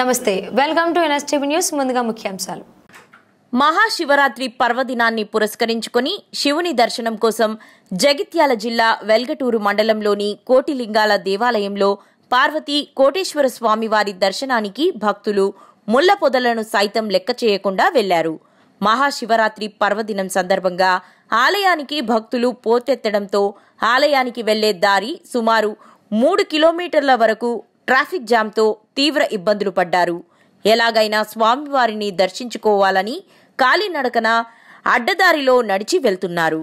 నమస్తే welcome to NST news ముందుగా ముఖ్యాంశాలు మహాశివరాత్రి పర్వదినాన్ని పురస్కరించుకుని శివుని దర్శనం కోసం జగిత్యాల జిల్లా వెల్గటూరు మండలంలోని కోటిలింగాల దేవాలయంలో పార్వతి కోటేశ్వర స్వామివారి దర్శనానికి భక్తులు ముళ్ల పొదలను సైతం లెక్క చేయకుండా వెళ్లారు మహాశివరాత్రి పర్వదినం సందర్భంగా ఆలయానికి భక్తులు పోతెత్తడంతో ఆలయానికి వెళ్లే దారి సుమారు మూడు కిలోమీటర్ల వరకు ట్రాఫిక్ జామ్తో తీవ్ర ఇబ్బందులు పడ్డారు ఎలాగైనా స్వామివారిని దర్శించుకోవాలని కాలినడకన అడ్డదారిలో నడిచి వెళ్తున్నారు